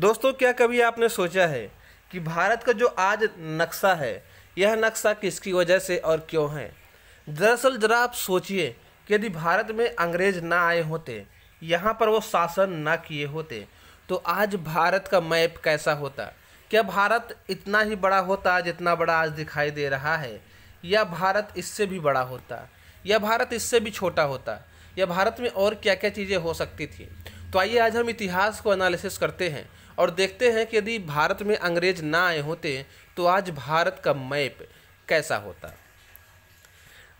दोस्तों क्या कभी आपने सोचा है कि भारत का जो आज नक्शा है यह नक्शा किसकी वजह से और क्यों है दरअसल ज़रा आप सोचिए कि यदि भारत में अंग्रेज ना आए होते यहाँ पर वो शासन ना किए होते तो आज भारत का मैप कैसा होता क्या भारत इतना ही बड़ा होता जितना बड़ा आज दिखाई दे रहा है या भारत इससे भी बड़ा होता या भारत इससे भी छोटा होता या भारत में और क्या क्या चीज़ें हो सकती थी तो आइए आज हम इतिहास को एनालिसिस करते हैं और देखते हैं कि यदि भारत में अंग्रेज ना आए होते तो आज भारत का मैप कैसा होता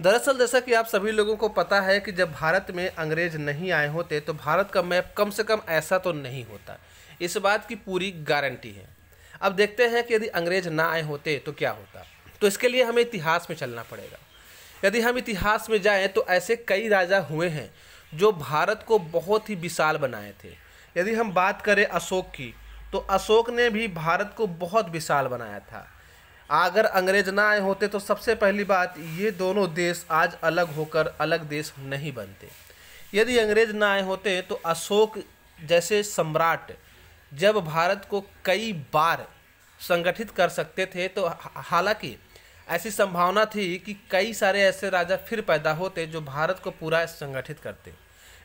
दरअसल जैसा कि आप सभी लोगों को पता है कि जब भारत में अंग्रेज नहीं आए होते तो भारत का मैप कम से कम ऐसा तो नहीं होता इस बात की पूरी गारंटी है अब देखते हैं कि यदि अंग्रेज ना आए होते तो क्या होता तो इसके लिए हमें इतिहास में चलना पड़ेगा यदि हम इतिहास में जाएं तो ऐसे कई राजा हुए हैं जो भारत को बहुत ही विशाल बनाए थे यदि हम बात करें अशोक की तो अशोक ने भी भारत को बहुत विशाल बनाया था अगर अंग्रेज ना आए होते तो सबसे पहली बात ये दोनों देश आज अलग होकर अलग देश नहीं बनते यदि अंग्रेज ना आए होते तो अशोक जैसे सम्राट जब भारत को कई बार संगठित कर सकते थे तो हालांकि ऐसी संभावना थी कि कई सारे ऐसे राजा फिर पैदा होते जो भारत को पूरा संगठित करते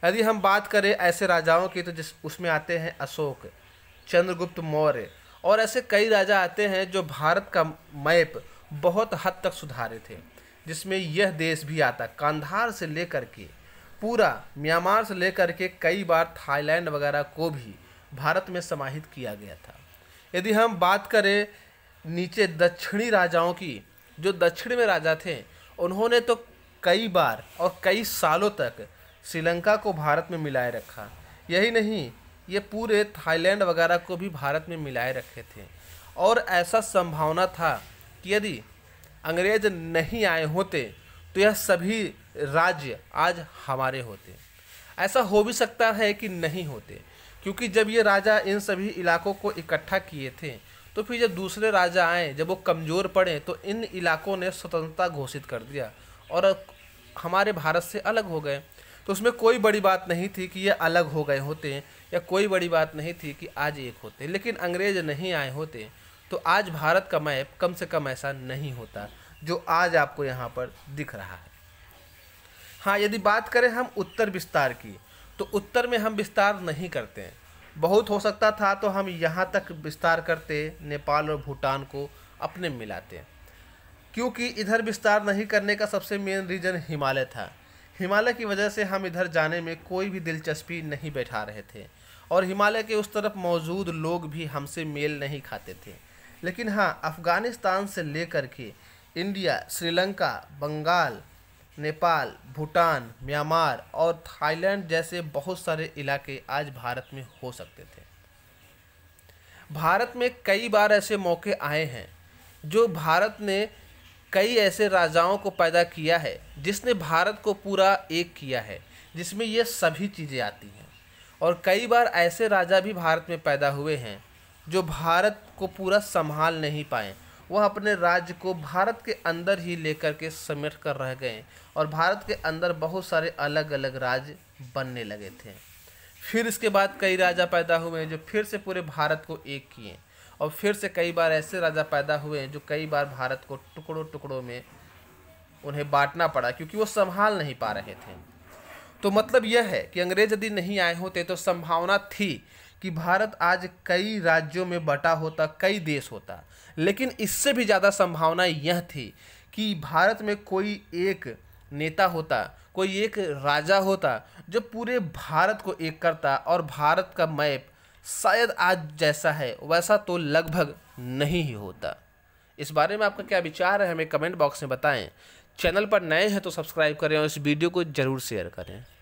यदि हम बात करें ऐसे राजाओं की तो जिस उसमें आते हैं अशोक चंद्रगुप्त मौर्य और ऐसे कई राजा आते हैं जो भारत का मैप बहुत हद तक सुधारे थे जिसमें यह देश भी आता कांधार से लेकर के पूरा म्यांमार से लेकर के कई बार थाईलैंड वगैरह को भी भारत में समाहित किया गया था यदि हम बात करें नीचे दक्षिणी राजाओं की जो दक्षिण में राजा थे उन्होंने तो कई बार और कई सालों तक श्रीलंका को भारत में मिलाए रखा यही नहीं ये पूरे थाईलैंड वगैरह को भी भारत में मिलाए रखे थे और ऐसा संभावना था कि यदि अंग्रेज नहीं आए होते तो यह सभी राज्य आज हमारे होते ऐसा हो भी सकता है कि नहीं होते क्योंकि जब ये राजा इन सभी इलाकों को इकट्ठा किए थे तो फिर जब दूसरे राजा आए जब वो कमज़ोर पड़े तो इन इलाकों ने स्वतंत्रता घोषित कर दिया और हमारे भारत से अलग हो गए तो उसमें कोई बड़ी बात नहीं थी कि ये अलग हो गए होते या कोई बड़ी बात नहीं थी कि आज एक होते लेकिन अंग्रेज नहीं आए होते तो आज भारत का मैप कम से कम ऐसा नहीं होता जो आज आपको यहाँ पर दिख रहा है हाँ यदि बात करें हम उत्तर विस्तार की तो उत्तर में हम विस्तार नहीं करते हैं बहुत हो सकता था तो हम यहाँ तक विस्तार करते नेपाल और भूटान को अपने मिलाते क्योंकि इधर विस्तार नहीं करने का सबसे मेन रीज़न हिमालय था हिमालय की वजह से हम इधर जाने में कोई भी दिलचस्पी नहीं बैठा रहे थे और हिमालय के उस तरफ मौजूद लोग भी हमसे मेल नहीं खाते थे लेकिन हाँ अफ़गानिस्तान से लेकर के इंडिया श्रीलंका बंगाल नेपाल भूटान म्यांमार और थाईलैंड जैसे बहुत सारे इलाके आज भारत में हो सकते थे भारत में कई बार ऐसे मौके आए हैं जो भारत ने कई ऐसे राजाओं को पैदा किया है जिसने भारत को पूरा एक किया है जिसमें ये सभी चीज़ें आती हैं और कई बार ऐसे राजा भी भारत में पैदा हुए हैं जो भारत को पूरा संभाल नहीं पाए वह अपने राज्य को भारत के अंदर ही लेकर के समेट कर रह गए और भारत के अंदर बहुत सारे अलग अलग राज्य बनने लगे थे फिर इसके बाद कई राजा पैदा हुए हैं जो फिर से पूरे भारत को एक किए और फिर से कई बार ऐसे राजा पैदा हुए जो कई बार भारत को टुकड़ों टुकड़ों में उन्हें बांटना पड़ा क्योंकि वो संभाल नहीं पा रहे थे तो मतलब यह है कि अंग्रेज यदि नहीं आए होते तो संभावना थी कि भारत आज कई राज्यों में बटा होता कई देश होता लेकिन इससे भी ज़्यादा संभावना यह थी कि भारत में कोई एक नेता होता कोई एक राजा होता जो पूरे भारत को एक करता और भारत का मैप शायद आज जैसा है वैसा तो लगभग नहीं ही होता इस बारे में आपका क्या विचार है हमें कमेंट बॉक्स में बताएं चैनल पर नए हैं तो सब्सक्राइब करें और इस वीडियो को ज़रूर शेयर करें